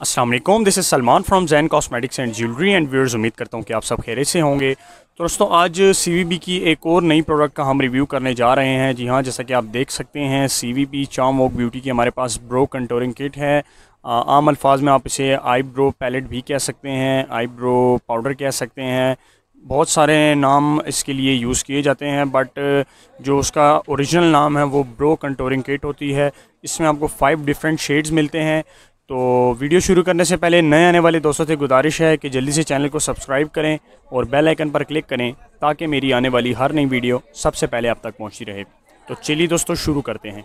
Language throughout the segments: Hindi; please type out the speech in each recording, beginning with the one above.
Aslam this is Salman from Jain cosmetics and jewellery and viewers उम्मीद करता हूँ कि आप सब खैरे से होंगे तो दोस्तों आज सी की एक और नई प्रोडक्ट का हम रिव्यू करने जा रहे हैं जी हाँ जैसा कि आप देख सकते हैं सी वी बी चाम वोक ब्यूटी की हमारे पास ब्रो कंटोरिंग किट है आम अल्फाज में आप इसे आई ब्रो पैलेट भी कह सकते हैं आई ब्रो पाउडर कह सकते हैं बहुत सारे नाम इसके लिए यूज़ किए जाते हैं बट जो उसका ओरिजिनल नाम है वो ब्रो कंटोरिंग किट होती है इसमें आपको फाइव डिफरेंट शेड्स मिलते हैं तो वीडियो शुरू करने से पहले नए आने वाले दोस्तों से गुजारिश है कि जल्दी से चैनल को सब्सक्राइब करें और बेल आइकन पर क्लिक करें ताकि मेरी आने वाली हर नई वीडियो सबसे पहले आप तक पहुंचती रहे तो चलिए दोस्तों शुरू करते हैं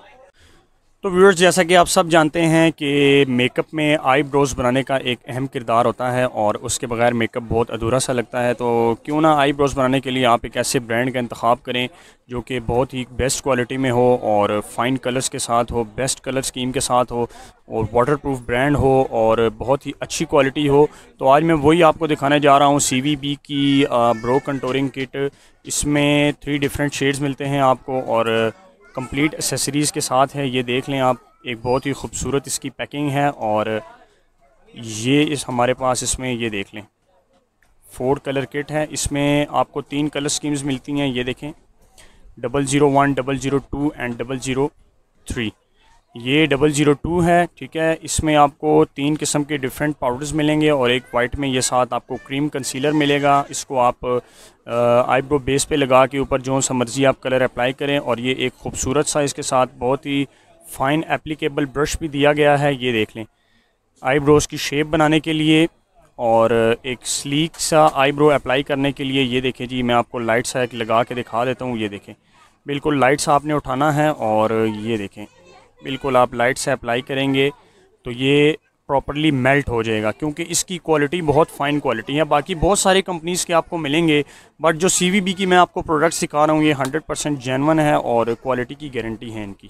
तो व्यूअर्स जैसा कि आप सब जानते हैं कि मेकअप में आईब्रोज़ बनाने का एक अहम किरदार होता है और उसके बगैर मेकअप बहुत अधूरा सा लगता है तो क्यों ना आईब्रोज़ बनाने के लिए आप एक ऐसे ब्रांड का इंतखब करें जो कि बहुत ही बेस्ट क्वालिटी में हो और फाइन कलर्स के साथ हो बेस्ट कलर स्कीम के साथ हो और वाटर प्रूफ ब्रांड हो और बहुत ही अच्छी क्वालिटी हो तो आज मैं वही आपको दिखाने जा रहा हूँ सी वी बी की ब्रो कंटोरिंग किट इसमें थ्री डिफरेंट शेड्स मिलते हैं आपको और कंप्लीट एसेसरीज़ के साथ है ये देख लें आप एक बहुत ही खूबसूरत इसकी पैकिंग है और ये इस हमारे पास इसमें ये देख लें फोर कलर किट है इसमें आपको तीन कलर स्कीम्स मिलती हैं ये देखें double zero one double zero two and double zero three ये डबल ज़ीरो टू है ठीक है इसमें आपको तीन किस्म के डिफरेंट पाउडर्स मिलेंगे और एक वाइट में ये साथ आपको क्रीम कंसीलर मिलेगा इसको आप आईब्रो बेस पे लगा के ऊपर जो सा मर्ज़ी आप कलर अप्लाई करें और ये एक खूबसूरत सा इसके साथ बहुत ही फ़ाइन एप्लीकेबल ब्रश भी दिया गया है ये देख लें आईब्रोज़ की शेप बनाने के लिए और एक स्लीक सा आईब्रो अप्लाई करने के लिए ये देखें जी मैं आपको लाइट सा एक लगा के दिखा देता हूँ ये देखें बिल्कुल लाइट सा आपने उठाना है और ये देखें बिल्कुल आप लाइट से अप्लाई करेंगे तो ये प्रॉपरली मेल्ट हो जाएगा क्योंकि इसकी क्वालिटी बहुत फ़ाइन क्वालिटी है बाकी बहुत सारे कंपनीज़ के आपको मिलेंगे बट जो सी की मैं आपको प्रोडक्ट सिखा रहा हूँ ये हंड्रेड परसेंट जेनवन है और क्वालिटी की गारंटी है इनकी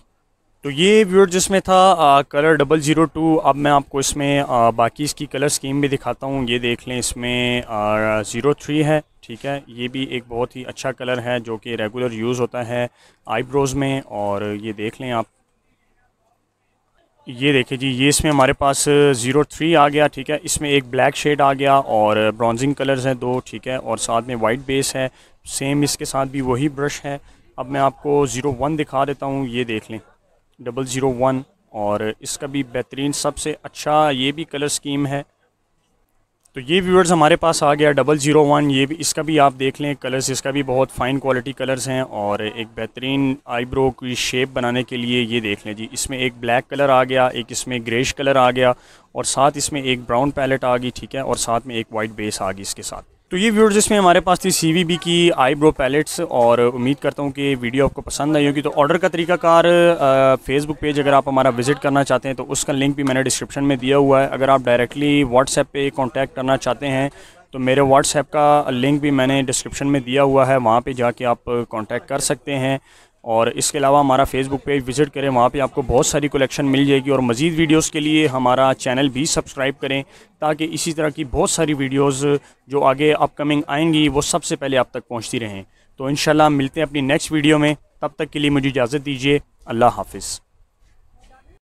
तो ये व्यूअर जिसमें था आ, कलर डबल ज़ीरो टू अब मैं आपको इसमें आ, बाकी इसकी कलर स्कीम भी दिखाता हूँ ये देख लें इसमें ज़ीरो थ्री है ठीक है ये भी एक बहुत ही अच्छा कलर है जो कि रेगुलर यूज़ होता है आईब्रोज़ में और ये देख लें आप ये देखिए जी ये इसमें हमारे पास ज़ीरो थ्री आ गया ठीक है इसमें एक ब्लैक शेड आ गया और ब्राउजिंग कलर्स हैं दो ठीक है और साथ में वाइट बेस है सेम इसके साथ भी वही ब्रश है अब मैं आपको ज़ीरो वन दिखा देता हूँ ये देख लें डबल ज़ीरो वन और इसका भी बेहतरीन सबसे अच्छा ये भी कलर स्कीम है तो ये व्यूअर्स हमारे पास आ गया डबल ज़ीरो वन ये भी इसका भी आप देख लें कलर्स इसका भी बहुत फ़ाइन क्वालिटी कलर्स हैं और एक बेहतरीन आईब्रो की शेप बनाने के लिए ये देख लें जी इसमें एक ब्लैक कलर आ गया एक इसमें ग्रेश कलर आ गया और साथ इसमें एक ब्राउन पैलेट आ गई ठीक है और साथ में एक वाइट बेस आ गई इसके साथ तो ये व्यूअर्स जिसमें हमारे पास थी सी वी बी की आईब्रो पैलेट्स और उम्मीद करता हूँ कि वीडियो आपको पसंद आई होगी तो ऑर्डर का तरीकाकार फेसबुक पेज अगर आप हमारा विजिट करना चाहते हैं तो उसका लिंक भी मैंने डिस्क्रिप्शन में दिया हुआ है अगर आप डायरेक्टली व्हाट्सएप पे कांटेक्ट करना चाहते हैं तो मेरे व्हाट्सएप का लिंक भी मैंने डिस्क्रिप्शन में दिया हुआ है वहाँ पर जाके आप कॉन्टैक्ट कर सकते हैं और इसके अलावा हमारा फेसबुक पेज विज़िट करें वहाँ पे आपको बहुत सारी कलेक्शन मिल जाएगी और मज़ीद वीडियोस के लिए हमारा चैनल भी सब्सक्राइब करें ताकि इसी तरह की बहुत सारी वीडियोस जो आगे अपकमिंग आएंगी वो सबसे पहले आप तक पहुँचती रहें तो इन मिलते हैं अपनी नेक्स्ट वीडियो में तब तक के लिए मुझे इजाज़त दीजिए अल्लाह हाफिज़